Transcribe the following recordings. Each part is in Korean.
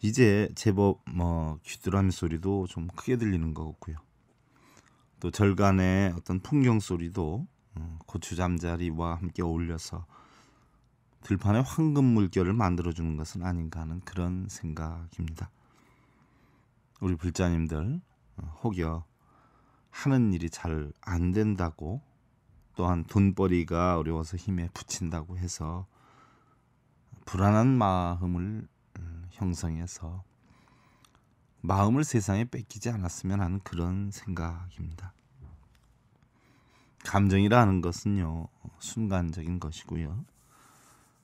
이제 제법 뭐 귀뚜라미 소리도 좀 크게 들리는 것 같고요. 또 절간의 어떤 풍경 소리도 어, 고추 잠자리와 함께 어울려서 들판의 황금 물결을 만들어 주는 것은 아닌가 하는 그런 생각입니다. 우리 불자님들 어, 혹여 하는 일이 잘 안 된다고 또한 돈벌이가 어려워서 힘에 부친다고 해서 불안한 마음을 형성해서 마음을 세상에 뺏기지 않았으면 하는 그런 생각입니다. 감정이라는 것은요, 순간적인 것이고요.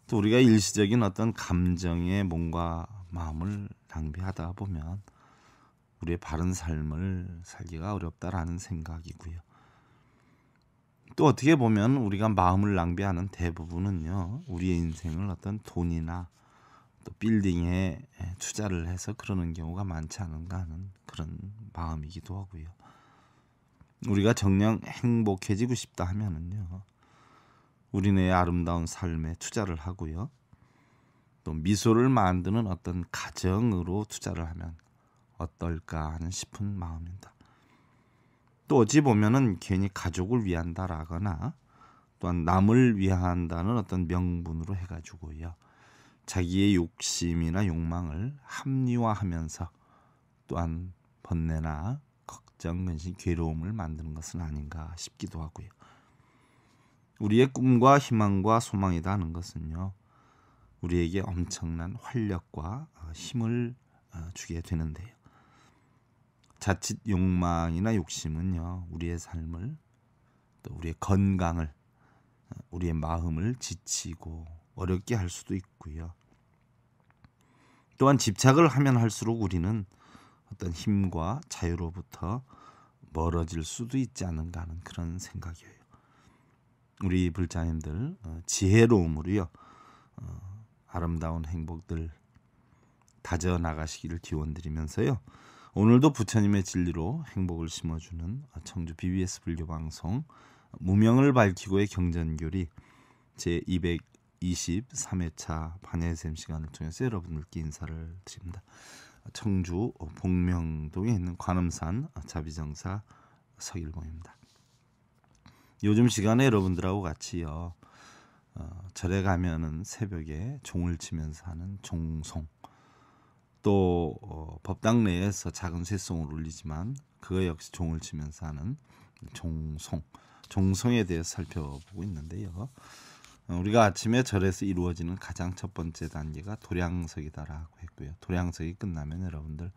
또 우리가 일시적인 어떤 감정에 몸과 마음을 낭비하다 보면 우리의 바른 삶을 살기가 어렵다라는 생각이고요. 또 어떻게 보면 우리가 마음을 낭비하는 대부분은요, 우리의 인생을 어떤 돈이나 또 빌딩에 예, 투자를 해서 그러는 경우가 많지 않은가 하는 그런 마음이기도 하고요. 우리가 정녕 행복해지고 싶다 하면은요. 우리네 의 아름다운 삶에 투자를 하고요. 또 미소를 만드는 어떤 가정으로 투자를 하면 어떨까 하는 싶은 마음입니다. 또 어찌 보면은 괜히 가족을 위한다라거나 또한 남을 위한다는 어떤 명분으로 해가지고요. 자기의 욕심이나 욕망을 합리화하면서 또한 번뇌나 걱정, 근심, 괴로움을 만드는 것은 아닌가 싶기도 하고요. 우리의 꿈과 희망과 소망이다 하는 것은요. 우리에게 엄청난 활력과 어, 힘을 어, 주게 되는데요. 자칫 욕망이나 욕심은요. 우리의 삶을 또 우리의 건강을 어, 우리의 마음을 지치고 어렵게 할 수도 있고 있고요. 또한 집착을 하면 할수록 우리는 어떤 힘과 자유로부터 멀어질 수도 있지 않은가 하는 그런 생각이에요. 우리 불자님들 어, 지혜로움으로요 어, 아름다운 행복들 다져 나가시기를 기원드리면서요 오늘도 부처님의 진리로 행복을 심어주는 청주 BBS 불교 방송 무명을 밝히고의 경전교리 제 23회차 반혜샘 시간을 통해서 여러분들께 인사를 드립니다. 청주 어, 복명동에 있는 관음산 자비정사 서일봉입니다. 요즘 시간에 여러분들하고 같이요 어, 절에 가면은 새벽에 종을 치면서 하는 종송 또 어, 법당 내에서 작은 쇠송을 울리지만 그거 역시 종을 치면서 하는 종송 종송에 대해 살펴보고 있는데요. 어, 우리가 아침에 절에서 이루어지는 가장 첫 번째 단계가 도량석이다라고 했고요. 도량석이 끝나면 여러분들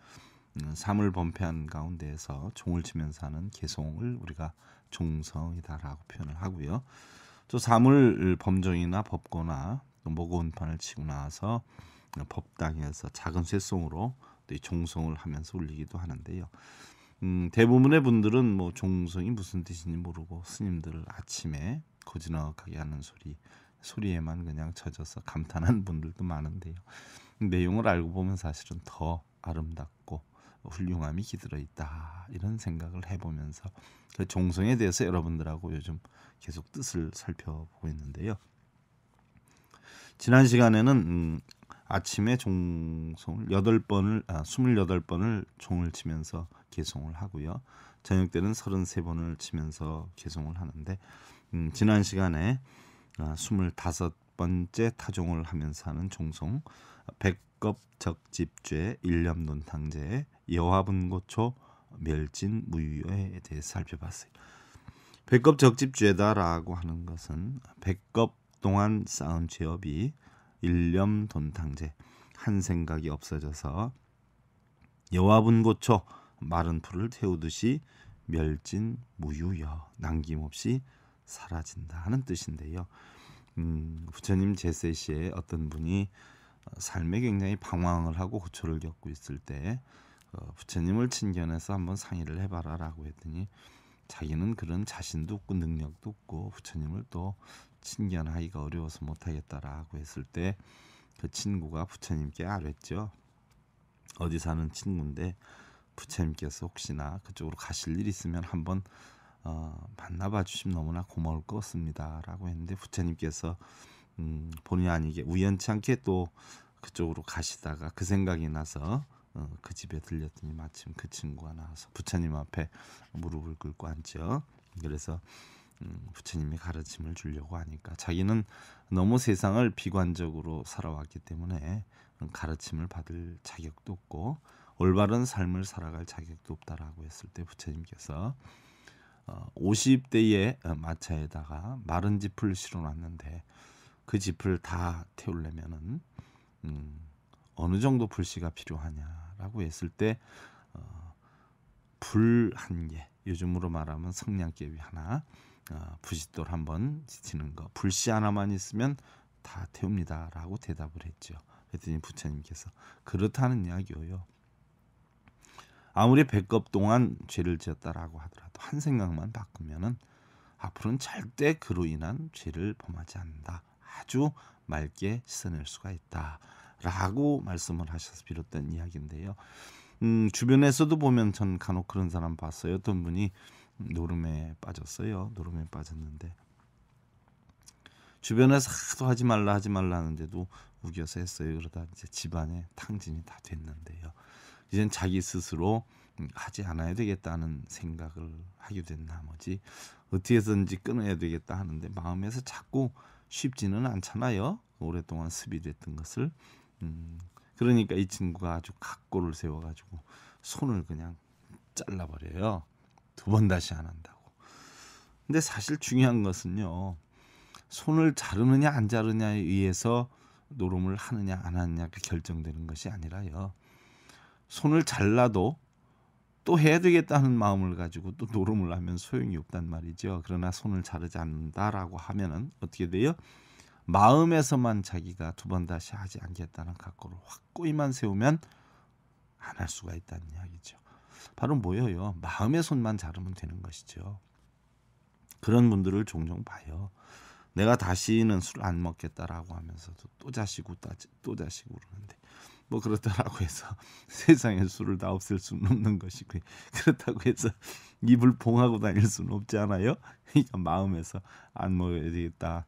삼을 음, 범패한 가운데에서 종을 치면서 하는 개송을 우리가 종성이다라고 표현을 하고요. 또 삼을 범정이나 법거나 목오운판을 치고 나서 법당에서 작은 쇠송으로 또이 종송을 하면서 울리기도 하는데요. 음, 대부분의 분들은 뭐종성이 무슨 뜻인지 모르고 스님들 을 아침에 고즈넉하게 하는 소리 소리에만 그냥 젖어서 감탄한 분들도 많은데요. 내용을 알고 보면 사실은 더 아름답고 훌륭함이 기들어 있다 이런 생각을 해보면서 그 종성에 대해서 여러분들하고 요즘 계속 뜻을 살펴보고 있는데요. 지난 시간에는 음, 아침에 종송을 8번을 아 28번을 종을 치면서 개송을 하고요. 저녁 때는 33번을 치면서 개송을 하는데 음, 지난 시간에 아, 25번째 타종을 하면서 하는 종송 백겁 적집죄 일념논 탕제 여화분고초 멸진 무유에 대해서 살펴봤어요. 백겁 적집죄다라고 하는 것은 백겁 동안 쌓은 죄업이 일념 돈탕제 한 생각이 없어져서 여화분고초 마른 풀을 태우듯이 멸진 무유여 남김없이 사라진다 하는 뜻인데요. 음, 부처님 제세 시에 어떤 분이 어, 삶에 굉장히 방황을 하고 고초를 겪고 있을 때 어, 부처님을 친견해서 한번 상의를 해봐라라고 했더니 자기는 그런 자신도 없고 능력도 없고 부처님을 또 친견하기가 어려워서 못하겠다라고 했을 때 그 친구가 부처님께 아뢰죠. 어디 사는 친구인데 부처님께서 혹시나 그쪽으로 가실 일 있으면 한번 어, 만나봐 주심 너무나 고마울 것 같습니다라고 했는데 부처님께서 음, 본의 아니게 우연치 않게 또 그쪽으로 가시다가 그 생각이 나서 어, 그 집에 들렸더니 마침 그 친구가 나와서 부처님 앞에 무릎을 꿇고 앉죠. 그래서 음, 부처님이 가르침을 주려고 하니까 자기는 너무 세상을 비관적으로 살아왔기 때문에 가르침을 받을 자격도 없고 올바른 삶을 살아갈 자격도 없다라고 했을 때 부처님께서 어, 50대의 마차에다가 마른 짚을 실어놨는데 그 짚을 다 태우려면은 음, 어느 정도 불씨가 필요하냐라고 했을 때 어, 불 한 개, 요즘으로 말하면 성냥개비 하나, 어, 부싯돌 한 번 지치는 거, 불씨 하나만 있으면 다 태웁니다라고 대답을 했죠. 그랬더니 부처님께서 그렇다는 이야기요. 아무리 백겁 동안 죄를 지었다라고 하더라도 한 생각만 바꾸면은 앞으로는 절대 그로 인한 죄를 범하지 않는다. 아주 맑게 씻어낼 수가 있다라고 말씀을 하셔서 비롯된 이야기인데요. 음, 주변에서도 보면 전 간혹 그런 사람 봤어요. 어떤 분이 노름에 빠졌어요. 노름에 빠졌는데 주변에서 하도 하지 말라 하지 말라 하는데도 우겨서 했어요. 그러다 이제 집안에 탕진이 다 됐는데요. 이젠 자기 스스로 음, 하지 않아야 되겠다는 생각을 하게 된 나머지 어떻게든지 끊어야 되겠다 하는데 마음에서 자꾸 쉽지는 않잖아요. 오랫동안 습이 됐던 것을 음, 그러니까 이 친구가 아주 각고를 세워가지고 손을 그냥 잘라버려요. 두 번 다시 안 한다고. 근데 사실 중요한 것은요. 손을 자르느냐 안 자르냐에 의해서 노름을 하느냐 안 하느냐가 결정되는 것이 아니라요. 손을 잘라도 또 해야 되겠다는 마음을 가지고 또 노름을 하면 소용이 없단 말이죠. 그러나 손을 자르지 않는다라고 하면은 어떻게 돼요? 마음에서만 자기가 두 번 다시 하지 않겠다는 각오를 확고히만 세우면 안 할 수가 있다는 이야기죠. 바로 뭐예요? 마음의 손만 자르면 되는 것이죠. 그런 분들을 종종 봐요. 내가 다시는 술 안 먹겠다라고 하면서도 또 자시고 또 자시고 그러는데 뭐 그렇다라고 해서 세상에 술을 다 없앨 수는 없는 것이고 그렇다고 해서 입을 봉하고 다닐 수는 없지 않아요. 그러니까 마음에서 안 먹어야 되겠다.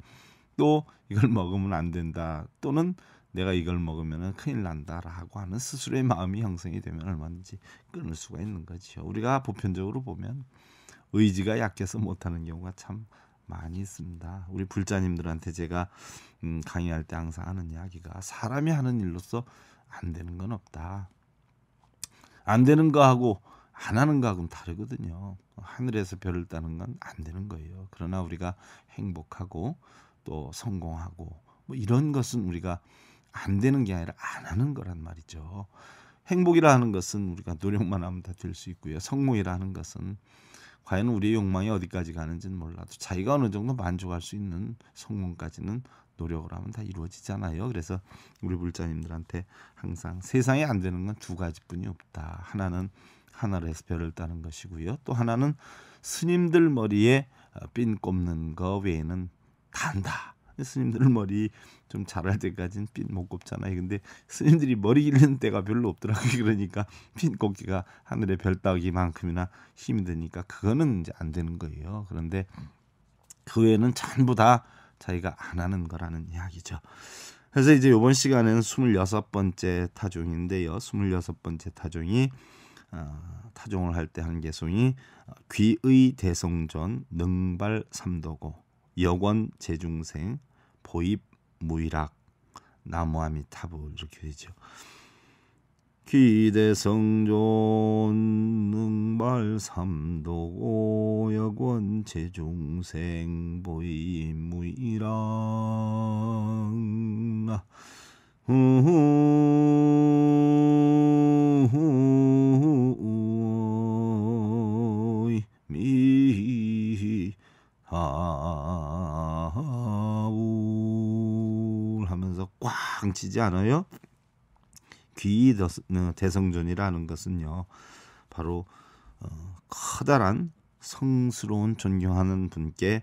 또 이걸 먹으면 안 된다. 또는 내가 이걸 먹으면 큰일 난다라고 하는 스스로의 마음이 형성이 되면 얼마든지 끊을 수가 있는 거죠 우리가 보편적으로 보면 의지가 약해서 못하는 경우가 참 많이 있습니다. 우리 불자님들한테 제가 음, 강의할 때 항상 하는 이야기가 사람이 하는 일로서 안 되는 건 없다. 안 되는 거하고 안 하는 거하고는 다르거든요. 하늘에서 별을 따는 건 안 되는 거예요. 그러나 우리가 행복하고 또 성공하고 뭐 이런 것은 우리가 안 되는 게 아니라 안 하는 거란 말이죠. 행복이라 하는 것은 우리가 노력만 하면 다 될 수 있고요. 성공이라 하는 것은 과연 우리의 욕망이 어디까지 가는지는 몰라도 자기가 어느 정도 만족할 수 있는 성공까지는 노력을 하면 다 이루어지잖아요. 그래서 우리 불자님들한테 항상 세상에 안 되는 건 두 가지뿐이 없다. 하나는 하나에스 별을 따는 것이고요. 또 하나는 스님들 머리에 핀 어, 꼽는 거 외에는 단다 스님들 은 머리 좀 자랄 때까지는 핀못 꼽잖아요. 근데 스님들이 머리 기는 때가 별로 없더라고요. 그러니까 핀 꼽기가 하늘의 별 따기만큼이나 힘이 드니까 그거는 이제 안 되는 거예요. 그런데 그 외에는 전부 다 자기가 안 하는 거라는 이야기죠. 그래서 이제 이번 시간에는 스물여섯 번째 타종인데요. 스물여섯 번째 타종이 어, 타종을 할 때 하는 개송이 어, 귀의 대성전 능발 삼도고 여권 재중생 보입 무이락 나무아미타부 이렇게 되죠. 기대성존 능발삼도고 여권 제중생 보이무이랑 그치지 않아요. 귀이 어, 대성전이라는 것은요. 바로 어, 커다란 성스러운 존경하는 분께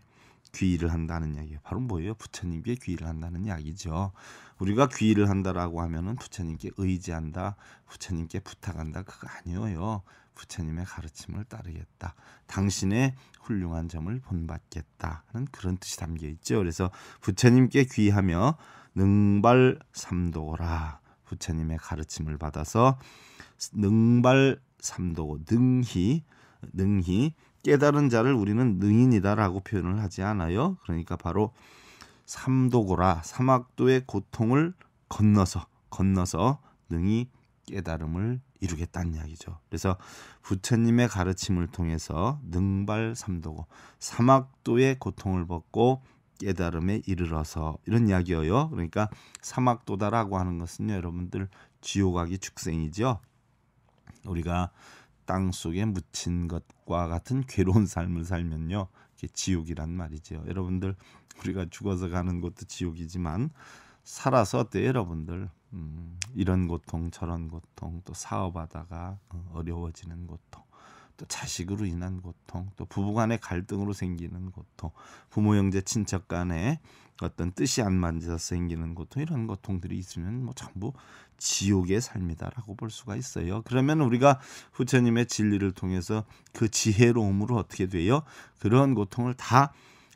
귀의를 한다는 이야기예요. 바로 뭐예요? 부처님께 귀의를 한다는 이야기죠. 우리가 귀의를 한다라고 하면은 부처님께 의지한다, 부처님께 부탁한다 그거 아니에요. 부처님의 가르침을 따르겠다. 당신의 훌륭한 점을 본받겠다. 는 그런 뜻이 담겨 있죠. 그래서 부처님께 귀하며 능발 삼도라 부처님의 가르침을 받아서 능발 삼도 고 능히 능히 깨달은 자를 우리는 능인이다라고 표현을 하지 않아요. 그러니까 바로 삼도고라 삼악도의 고통을 건너서 건너서 능히 깨달음을 이루겠다는 이야기죠. 그래서 부처님의 가르침을 통해서 능발 삼도고 삼악도의 고통을 벗고 깨달음에 이르러서 이런 이야기예요. 그러니까 사막도다라고 하는 것은요, 여러분들 지옥하기 축생이죠. 우리가 땅 속에 묻힌 것과 같은 괴로운 삶을 살면요, 이게 지옥이란 말이죠. 여러분들 우리가 죽어서 가는 것도 지옥이지만 살아서 어때 여러분들 음, 이런 고통 저런 고통 또 사업하다가 어, 어려워지는 고통 또 자식으로 인한 고통, 또 부부간의 갈등으로 생기는 고통, 부모 형제 친척 간의 어떤 뜻이 안 맞아서 생기는 고통 이런 고통들이 있으면 뭐 전부 지옥의 삶이다라고 볼 수가 있어요. 그러면 우리가 후처님의 진리를 통해서 그 지혜로움으로 어떻게 돼요? 그런 고통을 다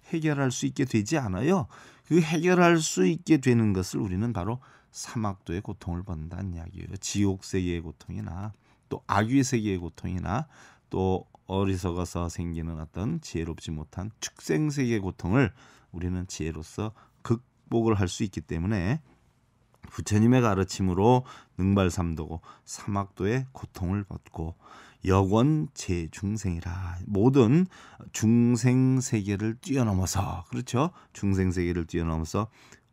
해결할 수 있게 되지 않아요. 그 해결할 수 있게 되는 것을 우리는 바로 사막도의 고통을 받다는 이야기예요. 지옥 세계의 고통이나 또 악의 세계의 고통이나 또 어리석어서 생기는 어떤 지혜롭지 못한 축생색의 고통을 우리는 지혜로서 극복을 할 수 있기 때문에 부처님의 가르침으로 능발삼도고 사막도의 고통을 얻고 여권 재중생이라 모든 중생 세계를 뛰어넘어서 그렇죠 중생 세계를 뛰어넘어서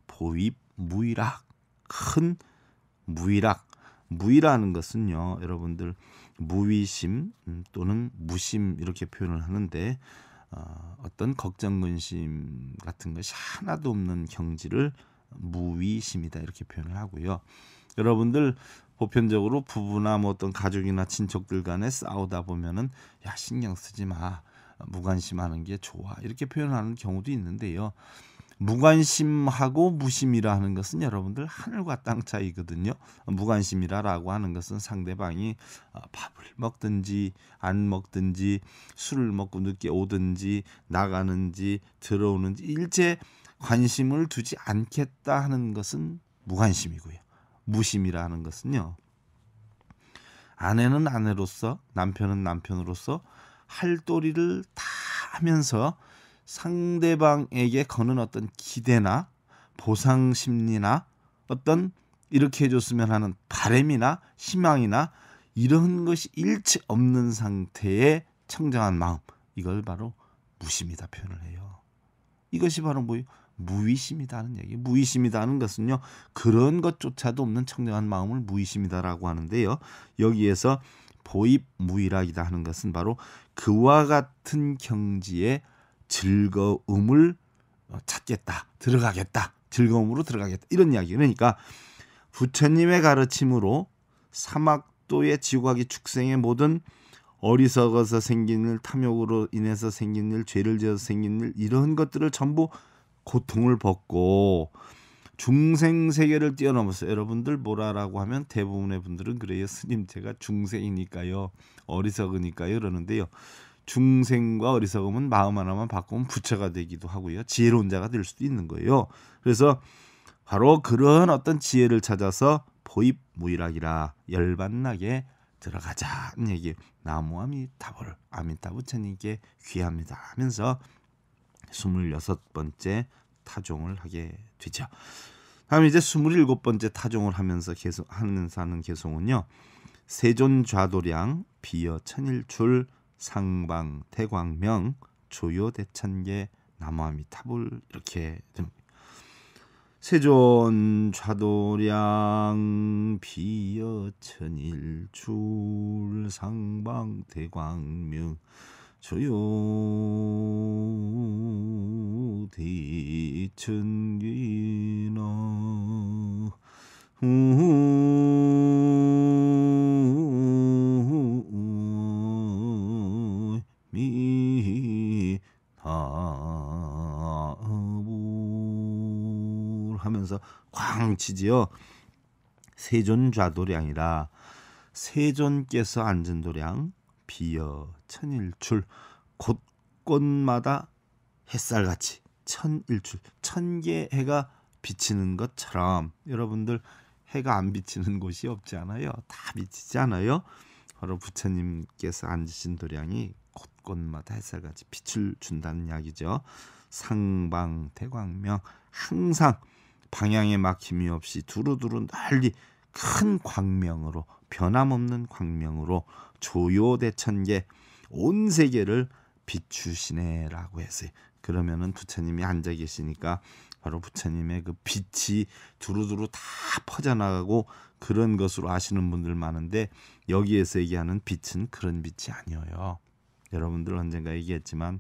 보입 무일락큰무일락무일라는 것은요 여러분들 무위심 음, 또는 무심 이렇게 표현을 하는데 어, 어떤 걱정 근심 같은 것이 하나도 없는 경지를 무위심이다 이렇게 표현을 하고요. 여러분들 보편적으로 부부나 뭐 어떤 가족이나 친척들 간에 싸우다 보면은 야 신경 쓰지 마 무관심하는 게 좋아 이렇게 표현하는 경우도 있는데요. 무관심하고 무심이라 하는 것은 여러분들 하늘과 땅 차이거든요. 무관심이라라고 하는 것은 상대방이 어, 밥을 먹든지 안 먹든지 술을 먹고 늦게 오든지 나가는지 들어오는지 일제 관심을 두지 않겠다 하는 것은 무관심이고요. 무심이라 하는 것은요. 아내는 아내로서 남편은 남편으로서 할 도리를 다 하면서 상대방에게 거는 어떤 기대나 보상 심리나 어떤 이렇게 해줬으면 하는 바램이나 희망이나 이런 것이 일체 없는 상태의 청정한 마음 이걸 바로 무심이다 표현을 해요. 이것이 바로 뭐 무의심이다는 얘기. 무의심이다는 것은요 그런 것조차도 없는 청정한 마음을 무의심이다라고 하는데요. 여기에서 보입 무일라기다 하는 것은 바로 그와 같은 경지에 즐거움을 어, 찾겠다, 들어가겠다, 즐거움으로 들어가겠다 이런 이야기. 그러니까 부처님의 가르침으로 사막도의 지구하기 축생의 모든 어리석어서 생긴 일, 탐욕으로 인해서 생긴 일, 죄를 지어서 생긴 일 이런 것들을 전부 고통을 벗고 중생 세계를 뛰어넘어서 여러분들 뭐라라고 하면 대부분의 분들은 그래요 스님 제가 중생이니까요 어리석으니까요 그러는데요 중생과 어리석음은 마음 하나만 바꾸면 부처가 되기도 하고요. 지혜로운 자가 될 수도 있는 거예요. 그래서 바로 그런 어떤 지혜를 찾아서 보입 무일학이라 열반나게 들어가자는 얘기 나무 아미타불 아미타부처님께 귀합니다 하면서 26번째 타종을 하게 되죠. 다음 이제 27번째 타종을 하면서 계속 하는사는 개송은요. 세존 좌도량 비어 천일출 상방, 태광명, 조요, 대천계남함미탑불 이렇게 됩니다. 세존 좌도량 비여천일 출상방 대광명 조요 대천기나 우 하면서 광 치지요. 세존좌도량이라 세존께서 앉은 도량 비어 천일출 곳곳마다 햇살같이 천일출 천개 해가 비치는 것처럼 여러분들 해가 안 비치는 곳이 없지 않아요. 다 비치지 않아요. 바로 부처님께서 앉으신 도량이 곳곳마다 햇살같이 빛을 준다는 이야기죠. 상방 대광명 항상 방향에 막힘이 없이 두루두루 널리 큰 광명으로 변함없는 광명으로 조요대천계 온 세계를 비추시네라고 했어요. 그러면은 부처님이 앉아 계시니까 바로 부처님의 그 빛이 두루두루 다 퍼져나가고 그런 것으로 아시는 분들 많은데 여기에서 얘기하는 빛은 그런 빛이 아니에요. 여러분들 언젠가 얘기했지만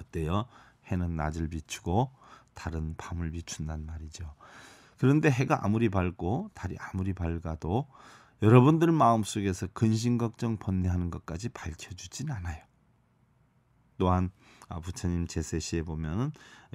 어때요? 해는 낮을 비추고 다른 밤을 비춘단 말이죠. 그런데 해가 아무리 밝고 달이 아무리 밝아도 여러분들 마음속에서 근심 걱정 번뇌하는 것까지 밝혀주진 않아요. 또한 아, 부처님 제세시에 보면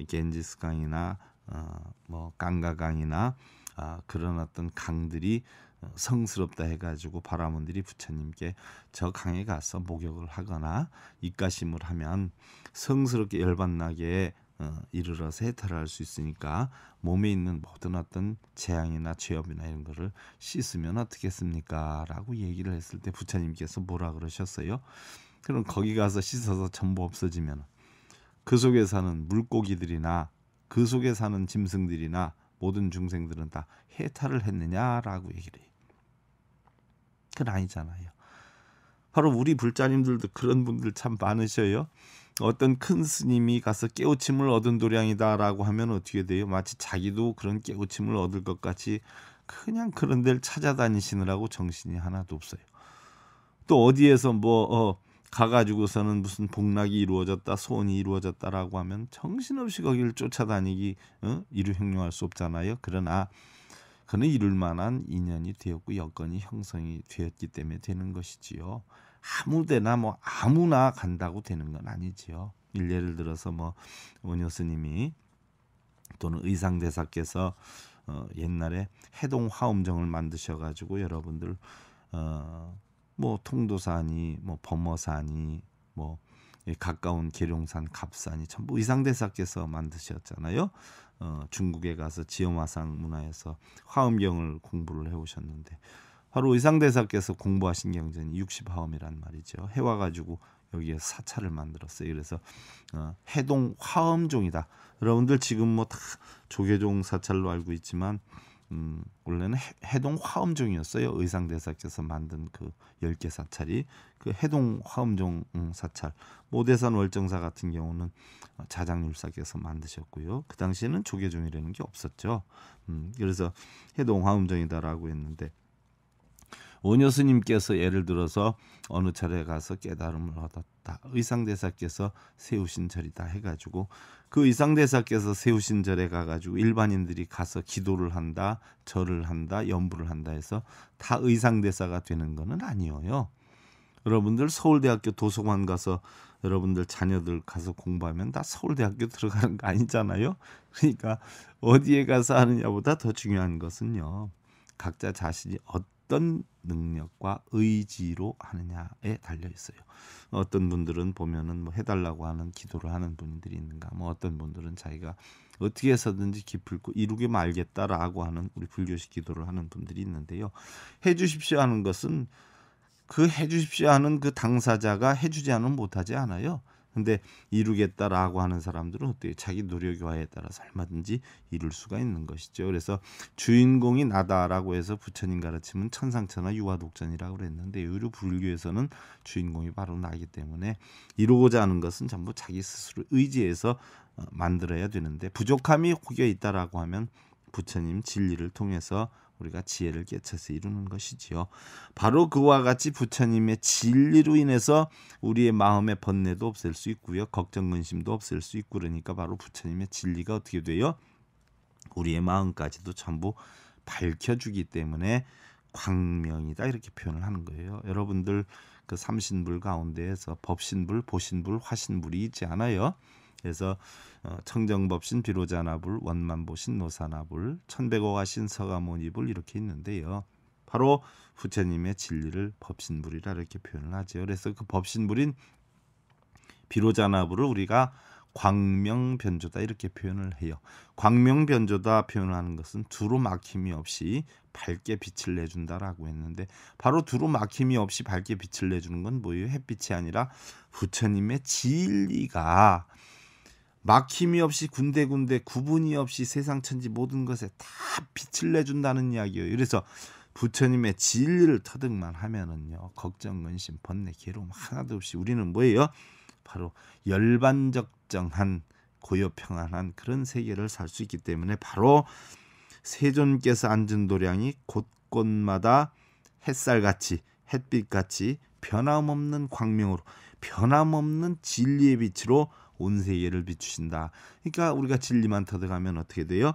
겐지스강이나 어, 뭐 강가강이나 아, 그런 어떤 강들이 어, 성스럽다 해가지고 바라문들이 부처님께 저 강에 가서 목욕을 하거나 입가심을 하면 성스럽게 열반나게 어, 이르러 세탈을할 수 있으니까 몸에 있는 모든 어떤 재앙이나 죄업이나 이런 거를 씻으면 어떻겠습니까? 라고 얘기를 했을 때 부처님께서 뭐라 그러셨어요? 그럼 거기 가서 씻어서 전부 없어지면 그 속에 사는 물고기들이나 그 속에 사는 짐승들이나 모든 중생들은 다 해탈을 했느냐라고 얘기를 해요. 그건 아니잖아요. 바로 우리 불자님들도 그런 분들 참 많으셔요. 어떤 큰 스님이 가서 깨우침을 얻은 도량이다라고 하면 어떻게 돼요? 마치 자기도 그런 깨우침을 얻을 것 같이 그냥 그런 데를 찾아다니시느라고 정신이 하나도 없어요. 또 어디에서 뭐 어, 가가지고서는 무슨 복락이 이루어졌다, 소원이 이루어졌다라고 하면 정신없이 거기를 쫓아다니기 어? 이루 형용할 수 없잖아요. 그러나 그는 이룰 만한 인연이 되었고 여건이 형성이 되었기 때문에 되는 것이지요. 아무데나 뭐 아무나 간다고 되는 건 아니지요. 예를 들어서 뭐 원효스님이 또는 의상대사께서 어, 옛날에 해동 화엄정을 만드셔 가지고 여러분들 어, 뭐 통도산이 뭐 범어산이 뭐 가까운 계룡산 갑산이 전부 의상대사께서 만드셨잖아요. 어, 중국에 가서 지엄화상 문화에서 화엄경을 공부를 해오셨는데 바로 의상대사께서 공부하신 경전이 6 0화음이란 말이죠. 해와 가지고 여기에 사찰을 만들었어요. 그래서 어, 해동 화음종이다 여러분들 지금 뭐 다 조계종 사찰로 알고 있지만 음, 원래는 해, 동화음종이었어요 의상대사께서 만든 그 10개 사찰이 그 해동 화음종 음, 사찰 모대산 뭐 월정사 같은 경우는 자장률사께서 만드셨고요. 그 당시에는 조계종이라는 게 없었죠. 음, 그래서 해동 화음종이다라고 했는데 오녀스님께서 예를 들어서 어느 절에 가서 깨달음을 얻었다. 의상대사께서 세우신 절이다 해가지고 그 의상대사께서 세우신 절에 가가지고 일반인들이 가서 기도를 한다, 절을 한다, 연부를 한다 해서 다 의상대사가 되는 거는 아니에요. 여러분들 서울대학교 도서관 가서 여러분들 자녀들 가서 공부하면 다 서울대학교 들어가는 거 아니잖아요. 그러니까 어디에 가서 하느냐보다 더 중요한 것은요. 각자 자신이 어떤 어떤 능력과 의지로 하느냐에 달려 있어요. 어떤 분들은 보면은 뭐 해달라고 하는 기도를 하는 분들이 있는가, 뭐 어떤 분들은 자기가 어떻게 해서든지 깊을 코 이루게 말겠다라고 하는 우리 불교식 기도를 하는 분들이 있는데요. 해주십시오 하는 것은 그 해주십시오 하는 그 당사자가 해주지 않으면 못하지 않아요. 근데 이루겠다라고 하는 사람들은 어떻게 자기 노력 와에 따라서 얼마든지 이룰 수가 있는 것이죠. 그래서 주인공이 나다라고 해서 부처님 가르침은 천상천하 유화독전이라고 그랬는데 의료 불교에서는 주인공이 바로 나기 때문에 이루고자 하는 것은 전부 자기 스스로 의지해서 어, 만들어야 되는데 부족함이 혹여 있다라고 하면 부처님 진리를 통해서 우리가 지혜를 깨쳐서 이루는 것이지요. 바로 그와 같이 부처님의 진리로 인해서 우리의 마음의 번뇌도 없앨 수 있고요. 걱정 근심도 없앨 수 있고 그러니까 바로 부처님의 진리가 어떻게 돼요? 우리의 마음까지도 전부 밝혀주기 때문에 광명이다 이렇게 표현을 하는 거예요. 여러분들 그 삼신불 가운데에서 법신불, 보신불, 화신불이 있지 않아요. 그래서 어, 청정법신 비로자나불 원만보신 노사나불 천백오가신 서가모니불 이렇게 있는데요. 바로 부처님의 진리를 법신불이라 이렇게 표현을 하죠. 그래서 그 법신불인 비로자나불을 우리가 광명변조다 이렇게 표현을 해요. 광명변조다 표현을 하는 것은 두루 막힘이 없이 밝게 빛을 내준다라고 했는데 바로 두루 막힘이 없이 밝게 빛을 내주는 건 뭐예요? 햇빛이 아니라 부처님의 진리가 막힘이 없이 군데군데 구분이 없이 세상 천지 모든 것에 다 빛을 내준다는 이야기예요. 그래서 부처님의 진리를 터득만 하면은요 걱정 근심 번뇌 괴로움 하나도 없이 우리는 뭐예요? 바로 열반적정한 고요 평안한 그런 세계를 살 수 있기 때문에 바로 세존께서 앉은 도량이 곳곳마다 햇살같이 햇빛같이 변함없는 광명으로 변함없는 진리의 빛으로 온 세계를 비추신다. 그러니까 우리가 진리만 터득하면 어떻게 돼요?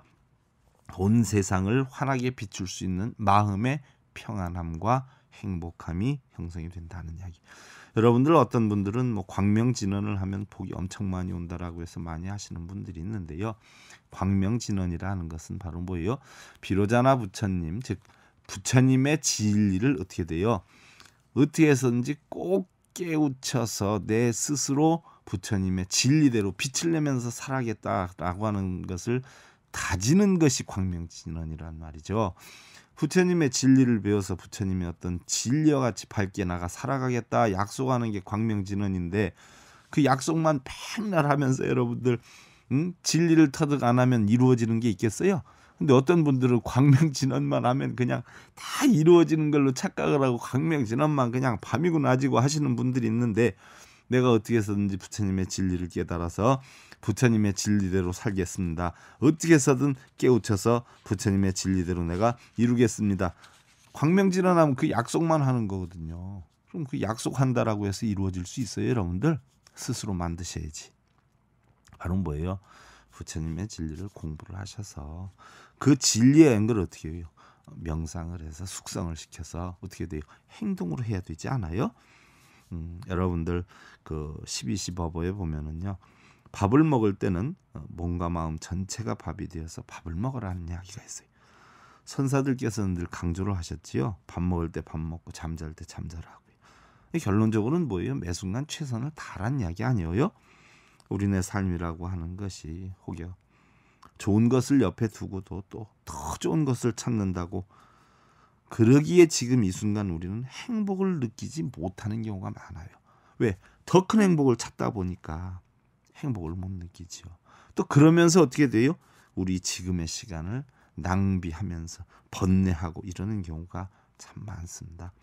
온 세상을 환하게 비출 수 있는 마음의 평안함과 행복함이 형성이 된다는 이야기. 여러분들 어떤 분들은 뭐 광명진언을 하면 복이 엄청 많이 온다라고 해서 많이 하시는 분들이 있는데요. 광명진언이라는 것은 바로 뭐예요? 비로자나 부처님, 즉 부처님의 진리를 어떻게 돼요? 어떻게 해서든지 꼭 깨우쳐서 내 스스로 부처님의 진리대로 빛을 내면서 살아겠다라고 하는 것을 다지는 것이 광명진언이란 말이죠. 부처님의 진리를 배워서 부처님의 어떤 진리와 같이 밝게 나가 살아가겠다 약속하는 게 광명진언인데 그 약속만 백날 하면서 여러분들 음? 진리를 터득 안 하면 이루어지는 게 있겠어요? 근데 어떤 분들은 광명진언만 하면 그냥 다 이루어지는 걸로 착각을 하고 광명진언만 그냥 밤이고 낮이고 하시는 분들이 있는데 내가 어떻게 해서든지 부처님의 진리를 깨달아서 부처님의 진리대로 살겠습니다. 어떻게 해서든 깨우쳐서 부처님의 진리대로 내가 이루겠습니다. 광명진언하면 그 약속만 하는 거거든요. 그럼 그 약속한다라고 해서 이루어질 수 있어요, 여러분들? 스스로 만드셔야지. 바로 뭐예요? 부처님의 진리를 공부를 하셔서 그 진리의 앵글을 어떻게 해요? 명상을 해서 숙성을 시켜서 어떻게 돼요? 행동으로 해야 되지 않아요? 음, 여러분들 그 12시바보에 보면은요. 밥을 먹을 때는 어, 몸과 마음 전체가 밥이 되어서 밥을 먹으라는 이야기가 있어요. 선사들께서는 늘 강조를 하셨지요. 밥 먹을 때 밥 먹고 잠잘 때 잠자라고요. 결론적으로는 뭐예요? 매 순간 최선을 다란 이야기 아니에요? 우리네 삶이라고 하는 것이 혹여 좋은 것을 옆에 두고도 또 더 좋은 것을 찾는다고 그러기에 지금 이 순간 우리는 행복을 느끼지 못하는 경우가 많아요. 왜? 더 큰 행복을 찾다 보니까 행복을 못느끼죠또 그러면서 어떻게 돼요? 우리 지금의 시간을 낭비하면서 번뇌하고 이러는 경우가 참 많습니다.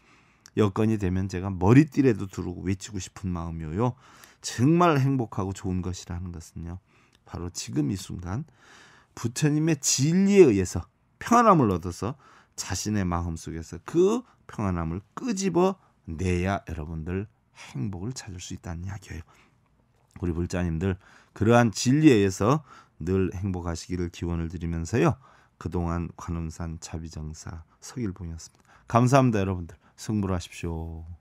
여건이 되면 제가 머리띠라도 두르고 외치고 싶은 마음이요. 정말 행복하고 좋은 것이라는 것은요. 바로 지금 이 순간 부처님의 진리에 의해서 평안함을 얻어서 자신의 마음 속에서 그 평안함을 끄집어 내야 여러분들 행복을 찾을 수 있다는 이야기예요. 우리 불자님들 그러한 진리에 의해서 늘 행복하시기를 기원을 드리면서요. 그동안 관음산 자비정사 서길봉이었습니다. 감사합니다 여러분들. 승부하십시오. 를